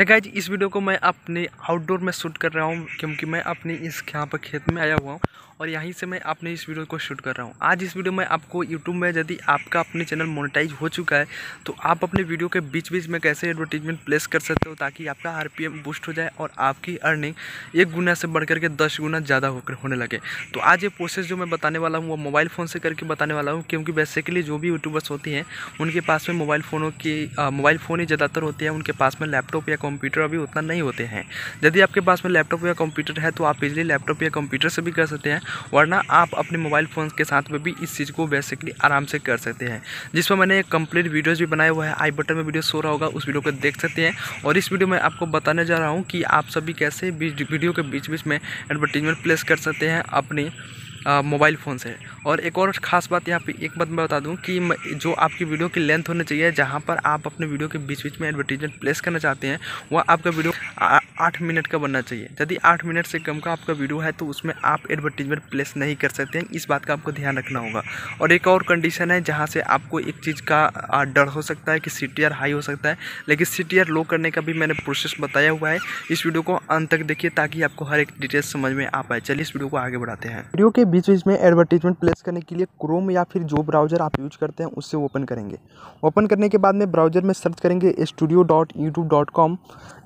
है गाइज इस वीडियो को मैं अपने आउटडोर में शूट कर रहा हूँ क्योंकि मैं अपने इस यहाँ पर खेत में आया हुआ हूँ और यहीं से मैं अपने इस वीडियो को शूट कर रहा हूँ आज इस वीडियो में आपको यूट्यूब में यदि आपका अपने चैनल मोनिटाइज हो चुका है तो आप अपने वीडियो के बीच बीच में कैसे एडवर्टीजमेंट प्लेस कर सकते हो ताकि आपका आर बूस्ट हो जाए और आपकी अर्निंग एक गुना से बढ़ करके दस गुना ज़्यादा होकर होने लगे तो आज ये प्रोसेस जो मैं बताने वाला हूँ वो मोबाइल फ़ोन से करके बताने वाला हूँ क्योंकि बेसिकली जो भी यूट्यूबर्स होती हैं उनके पास में मोबाइल फ़ोनों की मोबाइल फ़ोन ही ज़्यादातर होते हैं उनके पास में लैपटॉप या कंप्यूटर अभी उतना नहीं होते हैं यदि आपके पास में लैपटॉप या कंप्यूटर है तो आप इजली लैपटॉप या कंप्यूटर से भी कर सकते हैं वरना आप अपने मोबाइल फ़ोन के साथ में भी इस चीज़ को बेसिकली आराम से कर सकते हैं जिस पर मैंने कंप्लीट वीडियोज़ भी बनाए हुआ है आई बटन में वीडियो शो रहा होगा उस वीडियो को देख सकते हैं और इस वीडियो में आपको बताने जा रहा हूँ कि आप सभी कैसे वीडियो के बीच बीच में एडवर्टीजमेंट प्लेस कर सकते हैं अपनी मोबाइल फ़ोन से और एक और ख़ास बात यहाँ पे एक बात मैं बता दूँ कि जो आपकी वीडियो की लेंथ होनी चाहिए जहाँ पर आप अपने वीडियो के बीच बीच में एडवर्टीजमेंट प्लेस करना चाहते हैं वह आपका वीडियो आठ मिनट का बनना चाहिए यदि आठ मिनट से कम का आपका वीडियो है तो उसमें आप एडवर्टीजमेंट प्लेस नहीं कर सकते हैं इस बात का आपको ध्यान रखना होगा और एक और कंडीशन है जहाँ से आपको एक चीज़ का डर हो सकता है कि सी हाई हो सकता है लेकिन सी लो करने का भी मैंने प्रोसेस बताया हुआ है इस वीडियो को अंत तक देखिए ताकि आपको हर एक डिटेल्स समझ में आ पाए चलिए इस वीडियो को आगे बढ़ाते हैं वीडियो के बीच बीच में एडवर्टीजमेंट रिप्लेस करने के लिए क्रोम या फिर जो ब्राउज़र आप यूज करते हैं उससे ओपन करेंगे ओपन करने के बाद में ब्राउज़र में सर्च करेंगे studio dot YouTube dot com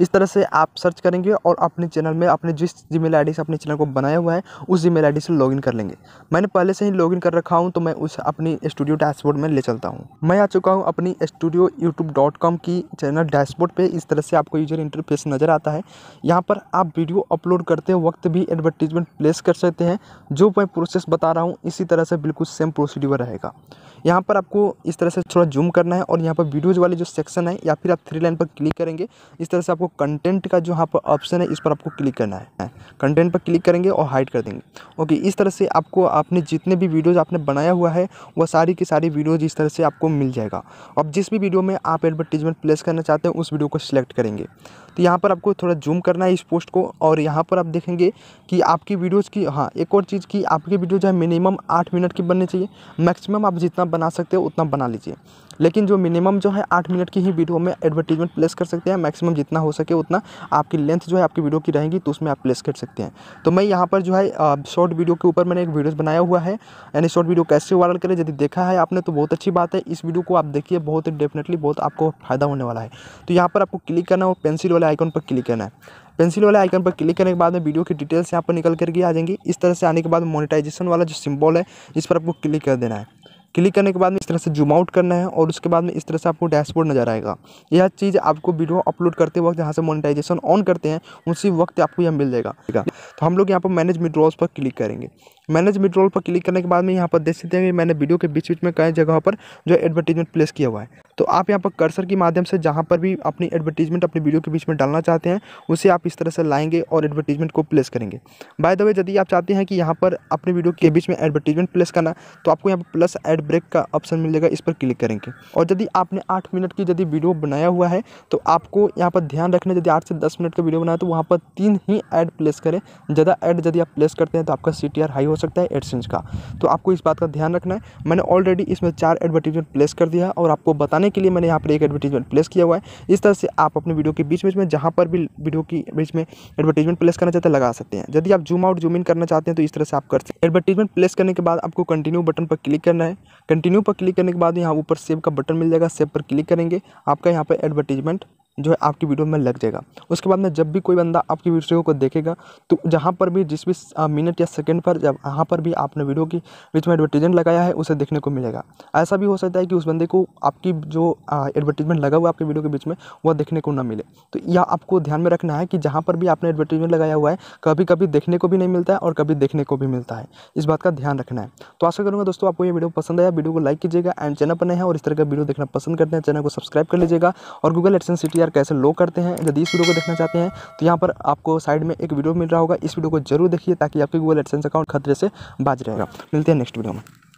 इस तरह से आप सर्च करेंगे और अपने चैनल में अपने जिस जीमेल आई से अपने चैनल को बनाया हुआ है उस जीमेल आई से लॉगिन कर लेंगे मैंने पहले से ही लॉगिन कर रखा हूँ तो मैं उस अपनी स्टूडियो डैशबोर्ड में ले चलता हूँ मैं आ चुका हूँ अपनी स्टूडियो यूट्यूब डॉट कॉम की चैनल डैशबोर्ड पर इस तरह से आपको यूजर इंटरफेस नज़र आता है यहाँ पर आप वीडियो अपलोड करते वक्त भी एडवर्टीजमेंट प्लेस कर सकते हैं जो मैं प्रोसेस बता रहा हूँ इसी तरह से बिल्कुल सेम प्रोसीड्यूर रहेगा यहाँ पर आपको इस तरह से थोड़ा जूम करना है और यहाँ पर वीडियोज़ वाले जो सेक्शन है या फिर आप थ्री लाइन पर क्लिक करेंगे इस तरह से आपको कंटेंट का जो यहाँ पर ऑप्शन है इस पर आपको क्लिक करना है कंटेंट पर क्लिक करेंगे और हाइड कर देंगे ओके इस तरह से आपको आपने जितने भी वीडियोज़ आपने बनाया हुआ है वह सारी की सारी वीडियोज़ इस तरह से आपको मिल जाएगा अब जिस भी वीडियो में आप एडवर्टीजमेंट प्लेस करना चाहते हैं उस वीडियो को सिलेक्ट करेंगे तो यहाँ पर आपको थोड़ा जूम करना है इस पोस्ट को और यहाँ पर आप देखेंगे कि आपकी वीडियोज़ की हाँ एक और चीज़ की आपकी वीडियो जो है मिनिमम आठ मिनट की बननी चाहिए मैक्सिमम आप जितना बना सकते हो उतना बना लीजिए लेकिन जो मिनिमम जो है आठ मिनट की ही वीडियो में एडवर्टीजमेंट प्लेस कर सकते हैं मैक्सिमम जितना हो सके उतना आपकी लेंथ जो है आपकी वीडियो की रहेगी तो उसमें आप प्लेस कर सकते हैं तो मैं यहाँ पर जो है शॉर्ट वीडियो के ऊपर मैंने एक वीडियो बनाया हुआ है यानी शॉर्ट वीडियो कैसे वायरल करें यदि देखा है आपने तो बहुत अच्छी बात है इस वीडियो को आप देखिए बहुत डेफिनेटली बहुत आपको फ़ायदा होने वाला है तो यहाँ पर आपको क्लिक करना और पेंसिल वाले आइकन पर क्लिक करना है पेंसिल वाले आइकन पर क्लिक करने के बाद में वीडियो की डिटेल्स यहाँ पर निकल करके आ जाएंगी इस तरह से आने के बाद मोनेटाइजेशन वाला जो सिंबल है इस पर आपको क्लिक कर देना है क्लिक करने के बाद में इस तरह से जूम आउट करना है और उसके बाद में इस तरह से आपको डैशबोर्ड नजर आएगा यह चीज़ आपको वीडियो अपलोड करते वक्त यहाँ से मोनिटाइजेशन ऑन करते हैं उसी वक्त आपको यह मिल जाएगा तो हम लोग यहाँ पर मैनेज विड्रॉल्स पर क्लिक करेंगे मैनेज विड्रॉल पर क्लिक करने के बाद में यहाँ पर देख सकते हैं कि मैंने वीडियो के बीच बीच में कई जगहों पर जो एडवर्टीजमेंट प्लेस किया हुआ है तो आप यहाँ पर कर्सर के माध्यम से जहाँ पर भी अपनी एडवर्टीजमेंट अपनी वीडियो के बीच में डालना चाहते हैं उसे आप इस तरह से लाएंगे और एडवर्टीजमेंट को प्लेस करेंगे बाय द वे यदि आप चाहते हैं कि यहाँ पर अपनी वीडियो के बीच में एडवर्टीजमेंट प्लेस करना तो आपको यहाँ पर प्लस एड ब्रेक का ऑप्शन मिल इस पर क्लिक करेंगे और यदि आपने आठ मिनट की यदि वीडियो बनाया हुआ है तो आपको यहाँ पर ध्यान रखना यदि आठ से दस मिनट का वीडियो बनाए तो वहाँ पर तीन ही एड प्लेस करें ज़्यादा एड यदि आप प्लेस करते हैं तो आपका सी हाई हो सकता है एडसेंस का तो आपको इस बात का ध्यान रखना है मैंने ऑलरेडी इसमें चार एडवर्टीजमेंट प्लेस कर दिया है और आपको बताने के लिए मैंने यहाँ पर एक एडवर्टीजमेंट प्लेस किया हुआ है इस तरह से आप अपने वीडियो के बीच बीच में जहाँ पर भी वीडियो की बीच में एडवर्टीजमेंट प्लेस करना चाहते हैं लगा सकते हैं यदि आप जूम आउट जूम इन करना चाहते हैं तो इस तरह से आप कर सकते हैं एडवर्टीजमेंट प्लेस करने के बाद आपको कंटिन्यू बटन पर क्लिक करना है कंटिन्यू पर क्लिक करने के बाद यहाँ ऊपर सेव का बटन मिल जाएगा सेव पर क्लिक करेंगे आपका यहाँ पर एडवर्टीजमेंट जो है आपकी वीडियो में लग जाएगा उसके बाद में जब भी कोई बंदा आपकी वीडियो को देखेगा तो जहाँ पर भी जिस भी मिनट या सेकंड पर जब यहाँ पर भी आपने वीडियो की बीच में एडवर्टीजमेंट लगाया है उसे देखने को मिलेगा ऐसा भी हो सकता है कि उस बंदे को आपकी जो एडवर्टीजमेंट लगा हुआ आपकी वीडियो के बीच में वह देखने को ना मिले तो यह आपको ध्यान में रखना है कि जहाँ पर भी आपने एडवर्टीजमेंट लगाया हुआ है कभी कभी देखने को भी नहीं मिलता है और कभी देखने को भी मिलता है इस बात का ध्यान रखना है तो आशा करूँगा दोस्तों आपको यह वीडियो पसंद आया वीडियो को लाइक कीजिएगा एंड चैनल पर नहीं है और इस तरह का वीडियो देखना पसंद करते हैं चैनल को सब्सक्राइब कर लीजिएगा और गूगल एडसन सिटी कैसे लो करते हैं यदि इस वीडियो को देखना चाहते हैं तो यहाँ पर आपको साइड में एक वीडियो मिल रहा होगा इस वीडियो को जरूर देखिए ताकि आपके गूगल एडसेंस अकाउंट खतरे से बाज रहेगा मिलते हैं नेक्स्ट वीडियो में